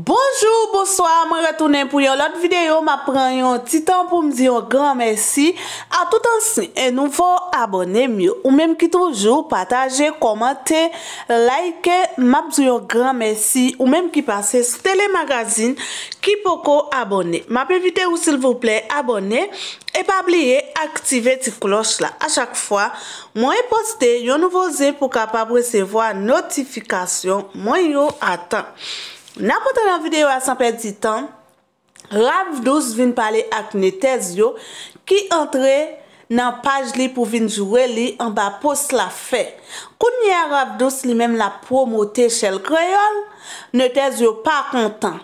Bonjour, bonsoir, mwen retounen pou yon lot videyo, mwen pren yon titan pou mzi yon gran mersi A tout an sin, e nouvo abone myo, ou menm ki toujou pataje, komante, like, mwen mzi yon gran mersi Ou menm ki pase sou telemagazin ki poko abone Mwen pe vite ou sil vople abone, e pa bliye aktive ti kloch la A chak fwa, mwen e poste yon nouvo zep pou kapab resevo a notifikasyon mwen yon atan Na kontè nan videyo a Sanpèditan, Ravdous vin pale ak netèz yo ki antre nan paj li pou vin jure li an ba pos la fè. Kounye Ravdous li menm la promote chèl kreyon, netèz yo pa kontan.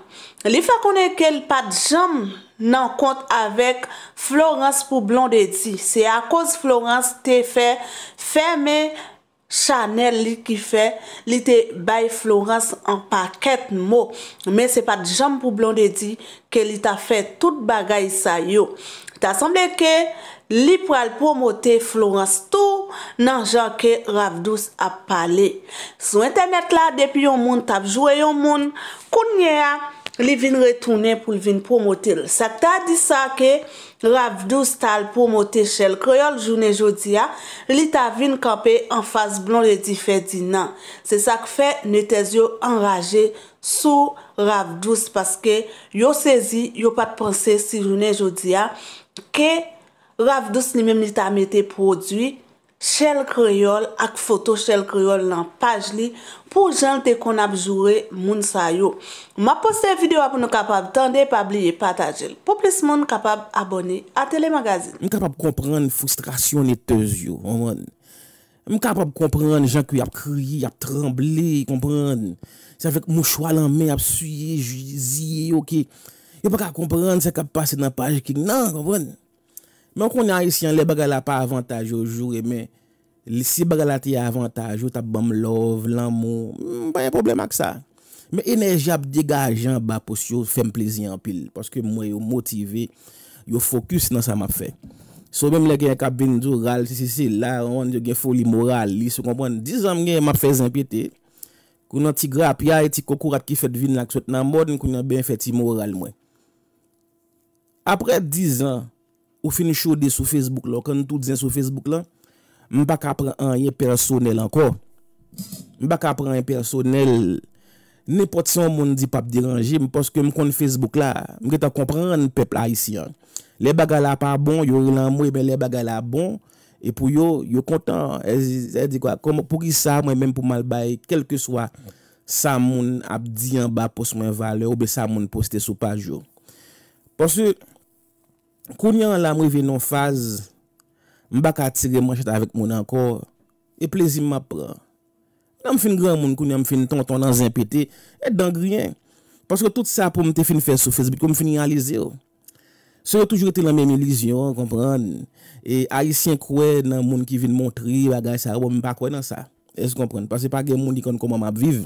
Li fè konè kel pat jom nan kont avèk Florence pou blondè di. Se a kòz Florence te fè fèmè, Chanel li ki fe li te bay Florence an paket mou. Men se pat jambou blon de di ke li ta fe tout bagay sa yo. Ta san de ke li pral pwomo te Florence tou nan jan ke rafdous ap pale. Sou internet la depi yon moun tabjouwe yon moun. Kounye a. Li vin retounen pou li vin pwomote l. Sa ta di sa ke Rav 12 tal pwomote chel. Kroyol jounen jodia, li ta vin kampe an fase blon li di fe di nan. Se sa kfe, ne tez yo enraje sou Rav 12. Paske yo sezi, yo pat pense si jounen jodia ke Rav 12 li mem li ta mette prodwi chèl kriol ak foto chèl kriol nan paj li pou jante kon ap jure moun sa yo. Ma poste video ap nou kapab tande pa bli e patajel. Po plis moun kapab abone a telemagazin. Mou kapab kompran fustrasyon et tez yo, anvon. Mou kapab kompran jan ki ap kri, ap tremble, kompran. Sa vek mou chwa lan men ap suye, zye, ok. Mou kapab kompran se kap pase nan paj ki nan, anvon. Men kon nan isyan le bagala pa avantaj yo jure eh, men, li si bagala ti avantaj yo, ta bom love, lanmou, mba mm, yon problem ak sa. Men enerjap degajan ba pos yo, fem plezi an pil, paske mwen yo motive, yo fokus nan sa map fe. So men mwen gen ka bindou ral, si si si, la, mwen gen foli moral, li se kompon, dizan mwen gen map fe zanpite, kon nan ti grap, ya yon ti kokourat ki fet vin lak sot nan mod, mwen kon nan ben fet imoral mwen. Apre dizan, Ou finishou de sou Facebook la. Kan nou tou dezen sou Facebook la. M bak apren an ye personel anko. M bak apren an ye personel. Ne pot son moun di pap diranje. M poske m kon Facebook la. M getan kompren an pepla isi an. Le bagala pa bon. Yo lan mwen be le bagala bon. E pou yo yo kontan. E di kwa. Pou ki sa mwen menm pou malbay. Kelke swa. Sa moun ap di an ba pos mwen vale. Ou be sa moun poste sou paj yo. Ponsur. Kouni an la mwen ven an faz, m baka atire mwen cheta avek moun an kor, e plezi m map pran. Nan m fin gran moun kouni an m fin ton ton nan zin pete, et dan griyen. Paske tout sa pou m te fin fè sou fès bi, kou m fin yalize yo. Se yo toujou ete la mèm ilizyon, kompran, e ayisyen kouè nan moun ki vin montri, bagay sa, wò m pa kouè nan sa. E se kompran, paske pa gen moun di kon kon m ap viv.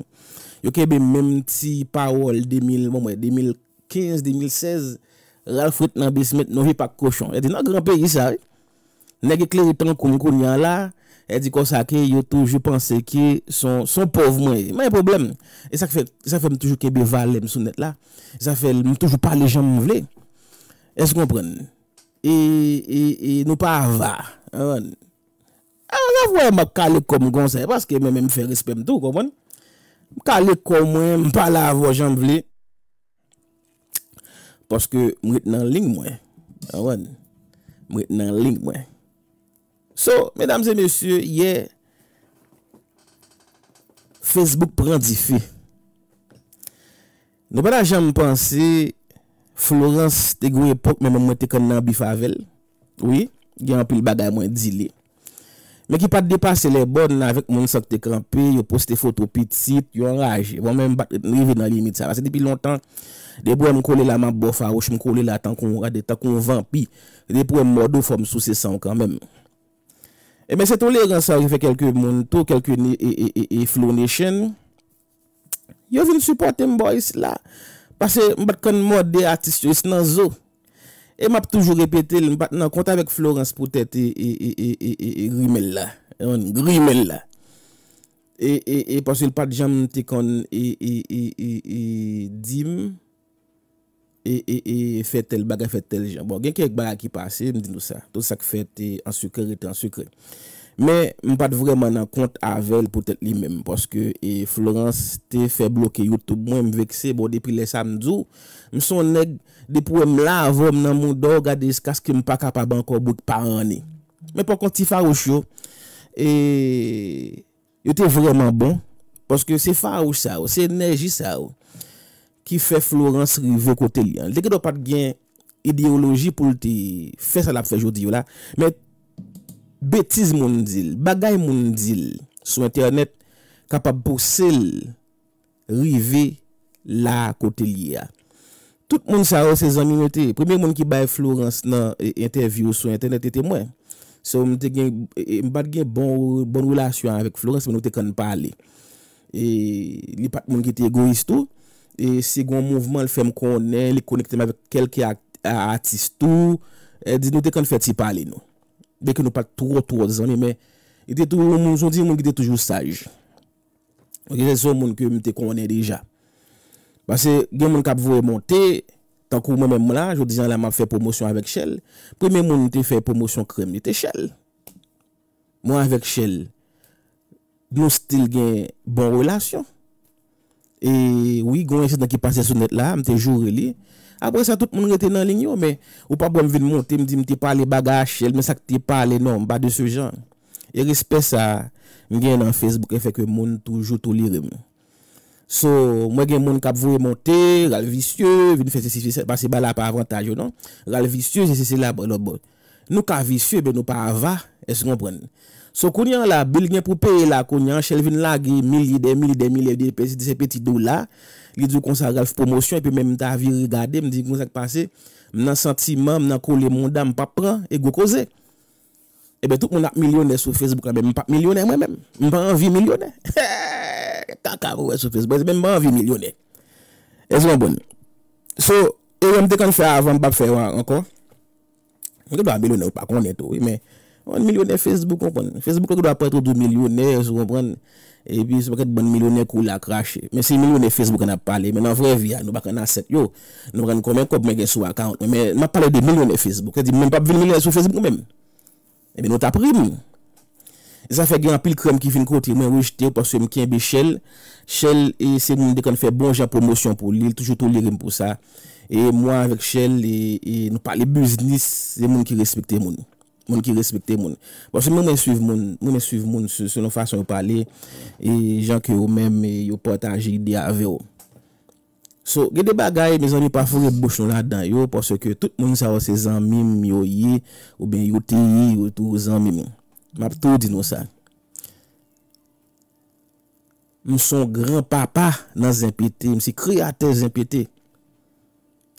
Yo kebe mèm ti pawol 2015-2016. ral fwit nan bismet nou vi pa koshon e di nan gran peyi sa negi kleri tan koun koun yan la e di konsa ke yo toujou panse ki son pov mwen ma yon problem e sa fe m toujou ke be valem sou net la sa fe m toujou pa le jan m vle e se kompren e nou pa avar an avoye ma kale kom gonsan e paske men men fè respet m tou kompon kale kom mwen m pa la avoye jan m vle Paske mwen et nan ling mwen. Awen. Ah, mwen et nan ling mwen. So, medams et messieurs, yè. Facebook pran di fe. Nè bada jèm mwen panse. Florence te gwen epok mwen mwen te kon nan bi favel. Oui. Gè anpil bada mwen di lè. Mwen ki pat depase le bon la vek moun sakte krampi, yo poste foto pitit, yo raje. Mwen mwen bat rive nan limit sa. Pase depi lontan, debo mwen kole la man bofa roche, mwen kole la tankon rade, tankon vampi. Debo mwen mwado fòm sou sesan kanmèm. E eh, men se ton le ren sa, yo fe kelke moun tou, kelke e flow ne chen. Yo vin supporte mwen boy se la, pase mwen bat kon mwade artist yo, se nan zo. E map toujou repete, nou konta vek Florence poutet e grimella. E yon grimella. E pasil pat jam te kon e dim, e fete l baga fete l jam. Bon gen kek baga ki pase, mdi nou sa, tout sa ki fete ansukre, rete ansukre. Men, m pat vreman an kont avel pou tèt li men. Paske, e Florence te fe bloke yotou bon, m vekse bo depi le samdou, m son neg depi wèm la avò, m nan mou do gade skaske m pa kapaban kòpouk pa anè. Men, pokon ti fawouch yo, e yote vreman bon, paske se fawouch sa ou, se neji sa ou, ki fe Florence rive kote li an. Lèkè do pat gen ideoloji pou te fe salap fe jodi yo la, men, Betiz moun dil, bagay moun dil, sou internet kapab pou sel rive la kote liya. Tout moun sa ou se zanmi moun te, premi moun ki bay Florence nan e, interview sou internet ete mwen. Sou moun te gen, e, e, m bad gen bon, bon roulasyon avek Florence moun te kan pale. E li pat moun ki te egoisto, e segon mouvman li fem konen, li konekte me avek kelke artisto, e di nou te kan feti pale nou. Bek yo nou pat touro touro de zanme, mwen moun son di mwen ki te toujou saj. Ok, jè son moun ki mwen te konen reja. Basè, gen moun kap vwè moun te, tankou mwen mè mwen la, jwè di jan la mwen fè promosyon avèk chèl, premè mwen mwen te fè promosyon kre mwen te chèl. Mwen avèk chèl, mwen stil gen bon relasyon, e wè, mwen yon yon chèl nan ki pasè sou net la, mwen te joun relè, Apre sa, tout moun rete nan linyon, men, ou pa bon vin monte, m di m ti pale bagaj, el m sak ti pale, non, ba de se jan. E rispe sa, m gen nan Facebook, e feke moun toujou tou lirim. So, mwen gen moun kap vouye monte, ral visye, vin fese se se se, pa se ba la pa avantaj, non, ral visye, se se se la, nou ka visye, be nou pa ava, So konyan la, bil gen pou peye la konyan Chellevin la gi mil yide, mil yide, mil yide Di se peti do la Li djou konsa ralf promosyon E pi men mwen ta vi rigade, mwen di mwen sak pase Mwen an sentiman, mwen an kou le moun da Mwen pa pran, e go koze E be tout mwen ap milyonè sou Facebook Mwen pa milyonè mwen men, mwen pa anvi milyonè Heee, kaka wè sou Facebook Mwen pa anvi milyonè E zwan bon So, e wèm te kan fè avan, pa fè wè ankon Mwen te dwa milyonè wè pa konè tou E men Wan milyonè Facebook, konpon. Facebook lò kèdwa apre to do milyonè, sou rempren, e bi sou apre kèdwa ban milyonè kou la krashe. Men se milyonè Facebook an ap pale, men an vrevi ya, nou bak an aset. Yo, nou ren koumen kop men gen sou akant, men ap pale de milyonè Facebook. Kèdwi men pap 20 milyonè sou Facebook men. E bi nou tapri moun. Zafèk yon apil krem ki vin koti, men wèjte, porsè mè kèm bi Shell. Shell, bon Shell, se moun de kon fè bon jan promosyon pou l'il, toujou tou l'il moun pou sa. E moun avèk moun ki respekte moun. Moun mè suive moun se nou fasyon ou pale e jan ke ou mèm yo portajil di ave ou. So, gè de bagay mè zon nou pa foun mè bouchon la dan yo porsè ke tout moun sa wè se zanmim yo ye ou ben yo teni ou tou zanmim. Mè ptou di nou sa. Mè son grè papa nan zanpité, mè se kri atè zanpité.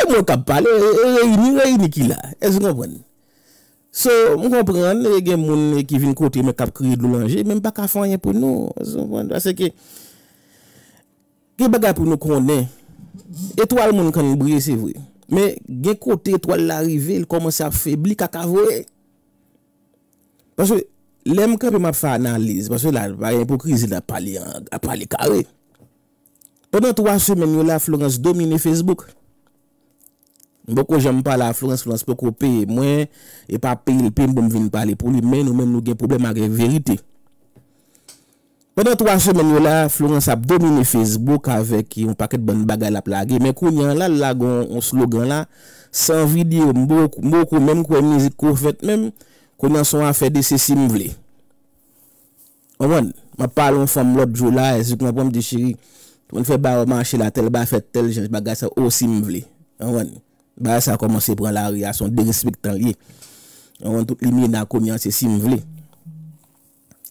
E mwen kap pale, e reyni, reyni ki la. E zon wan. So, mwen komprende, gen moun ki vin kote me kap kri de loulanje, mwen baka fanyen pou nou. Zon wan. Ase ke, gen baga pou nou konen, etoal moun kan oubriye, se vwe. Men, gen kote etoal la rive, l koman sa febli kaka vwe. Paswe, lem kope ma fa analize, paswe la vayen pou krizi la pali kare. Pendan 3 semen yo la Florence domine Facebook. Mwen bako jen mwa pale a Florence Florence pouk wèk wèk wèk ou pè yè mwen, Mwen ek pa pè yè l pè mwen mwen vin pale pou mwen yè men, Mwen men mwen gen poube magrek verite. Mwen an to ansemen yon la, Florence ap domine FACEBOOK avek yon paket bon bagal ap la ye, Mwen kou njan la l lagon, yon slogan la, San vi dio mwen mwen mwen mwen mwen mwen mwen mwen, Kou njan son an fe de se sim vle. An wèn, man pale an fèm lop jow la, E jik nan pwem di chiri, Toun fè barman chè la tel ba fet tel jen, Bagal sa ou sim vle, an w Bas a komanse pran la rey ason de respektan ye. An ron tout li mi nan konyan se sim vle.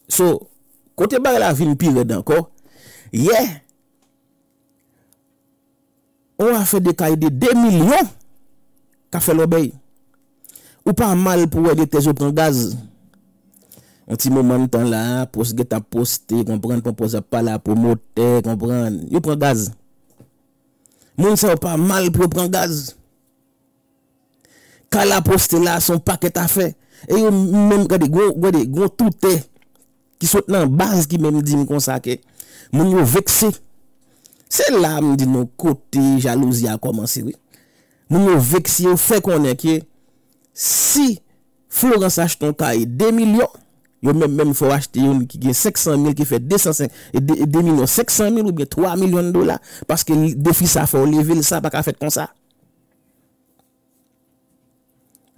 So, kote bag la vin pi red anko. Ye. On a fe de kay de 2 milyon. Ka fe lo bey. Ou pa mal pou we de te zo pran gaz. An ti mouman tan la. Pos get a poste. Konpran konposa pa la pou moter. Konpran. Yo pran gaz. Moun se ou pa mal pou yo pran gaz. ka la poste la son paket a fe, e yo menm kade gwo, gwo de, gwo toute, ki sot nan baz ki menm di m kon sa ke, moun yo vekse, se la menm di nou kote jalouzi a komanse, moun yo vekse, yon fe konen ke, si florense acheton ka e 2 milyon, yon menm fwo achete yon ki ge 500 mil, ki fe 205, e 2 e milyon, 500 mil ou be 3 milyon dola, paske defi sa fwo, level sa pa ka fet kon sa,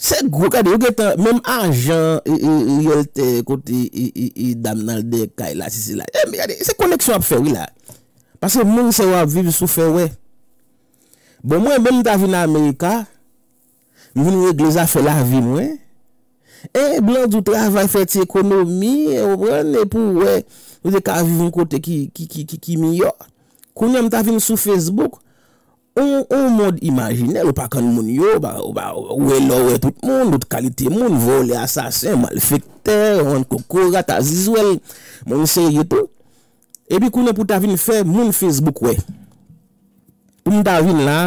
Se gro kade, ou gete menm anjan e, e, e, yote kote dam nan dekay la, si si la. E, mi yade, se koneksyon ap fe wila. Pase moun se wap viv sou fe wè. Bon mwen, mwen mta vin na Amerika, mwen mwen glouza fe la vin, wè. E, blanjou travay fet ekonomi, e, mwen ne pou, wè, mwen dek aviv mkote ki, ki, ki, ki, ki miyo. Konye mta vin sou Facebook. Un mod imajinel, ou pa kon moun yo, ou pa ouwe lowe tout moun, out kalite moun, voli, asasen, malefekte, wan koko, gata, zizwel, moun seye yotou. Ebi koune pou ta vin fe, moun Facebook we. Moun ta vin la,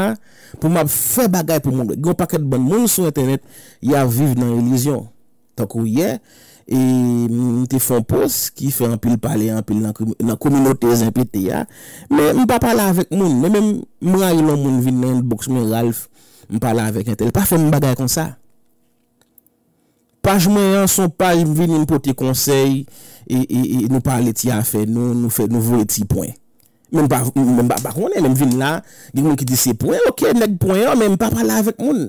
pou mab fe bagay pou moun, gyo paket bon, moun sou internet, ya viv nan religion. Tokou ye, E m te fon pos ki fe anpil pale anpil nan kominote zanpil te ya. Men m pa pala avek moun. Men men m ra yon moun vin nan boks moun ralf m pala avek entel. Pa fe m bagay kon sa. Paj mwen yon son pa vin nan poti konsey e nou pale ti afe nou nou fe nou vwe ti poen. Men m pa konen m vin la. Din m ki di se poen. Ok, nek poen yo men m pa pala avek moun.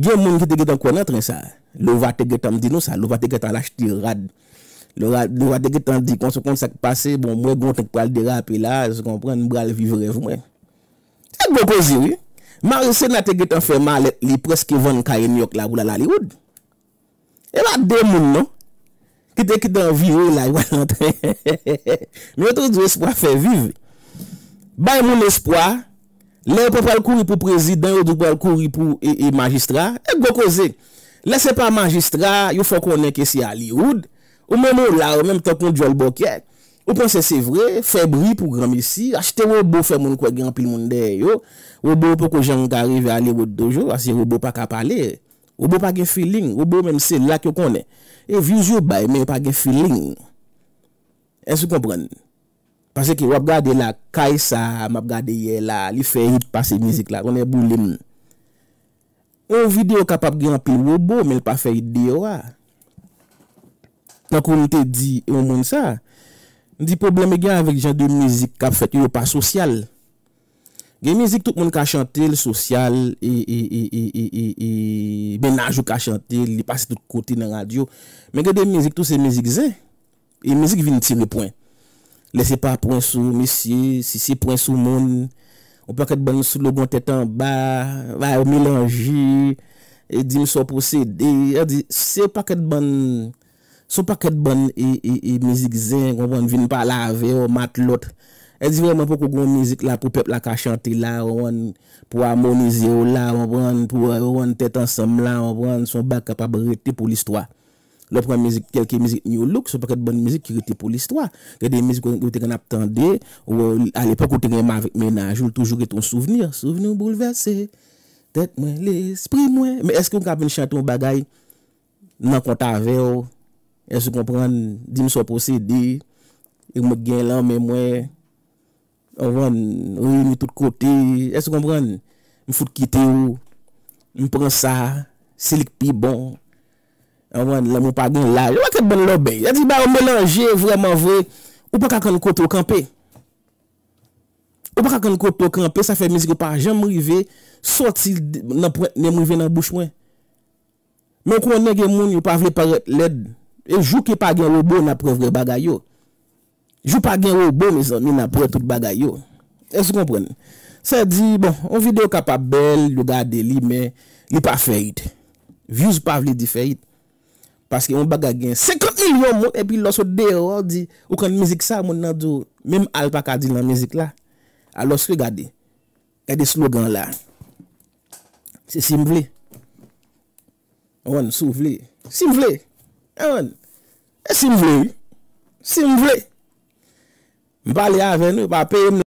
Gen moun ki te get an konetre sa. Lou va te get an di nou sa. Lou va te get an lach tirad. Lou va te get an di konseponsak pase. Bon mwen bon te kwa al dera api la. Se kompren mwen al vivre mwen. Ek bo ko ziri. Marise na te get an fe malet. Li pres ki ven kaye New York la ou la Laliwood. E la de moun nou. Ki te get an vivre la. Mwen touz ou espoi fe viv. Bay moun espoi. Le pou pal kouri pou prezident, ou pou pal kouri pou e, e magistrat, e gokoze. Lese pa magistrat, yo fò konen kesi a Liroud, ou mè mò la, ou mèm te konjol bokyè. Ou pon se se vre, febri pou gramisi, achete wè bo fè moun kwa genpil moun de yo, wè bo pou ko jenk arive a Liroud dojo, asye wè bo pa kapale, wè bo pa ge filin, wè bo mèm se lak yo konen. E vizyo bay, mè yo pa ge filin. E se komprennen? Pase ki wap gade la kaysa, map gade ye la, li fe yid pa se mizik la, konen bou lem. Ou vide ou kapap gen api wobo, men pa fe yid dewa. Kwa kon te di, ou moun sa. Di probleme gen avik jan de mizik kap fet yon pa sosyal. Gen mizik tout moun ka chante le sosyal, e benaj e, e, e, ou ka chante, li pase dout koti nan radio. Men gen de mizik tout se mizik ze, e mizik vinit si mou point. Lese pa pronsou misye, si si pronsou moun, ou paket ban sou lo bon tetan ba, va yo menanji, e di sou posede, e di se paket ban, sou paket ban e mizik zeng, ou an vin pa la ve, ou mat lot, e di vèman pou kou goun mizik la pou pep la ka chanti la, ou an pou amonize ou la, ou an pou ou an tetan sam la, ou an sou bak kapabreti pou l'istwa. Lopwa mizik, kelke mizik new look, sou pa ket bon mizik ki rete pou l'istwa. Kede mizik ki rete kon ap tende, ou al epak ou te gen ma vek menaj, ou toujou re ton souvnir. Souvnir bouleverse, tet mwen, l'esprit mwen. Me eske yon ka ven chante yon bagay, nan konta veyo, eske yon kompran, di m sou posede, yon mwen gen lan mwen mwen, yon mwen mwen yon tout kote, eske yon kompran, mwen foute kite yo, mwen pran sa, selik pi bon. An wan nan mwen pa gen laj. Wak et ben lo be. E di ba o melanje vreman vre. Ou pa kakon koto kampe. Ou pa kakon koto kampe. Sa fe mizik ou pa jam mou i ve. Soti nan mou i ve nan bouch mwen. Men konen gen moun. Ou pa vle paret led. E jou ki pa gen roubo nan pre vre bagay yo. Jou pa gen roubo. Me zan mi nan pre tout bagay yo. E se kompren. Se di bon. On vide ou ka pa bel. Lou gade li. Men. Li pa ferit. Vyous pa vle di ferit. Paske yon baga gen sekot milyon moun, epi los ou deyo ou di, ou kon mizik sa moun nan do, mim alpaka di nan mizik la. Alo sou gade, kè di slogan la. Se simvle. Wan, simvle. Simvle. Wan. E simvle. Simvle. Mbale avè nou, pa pey mne.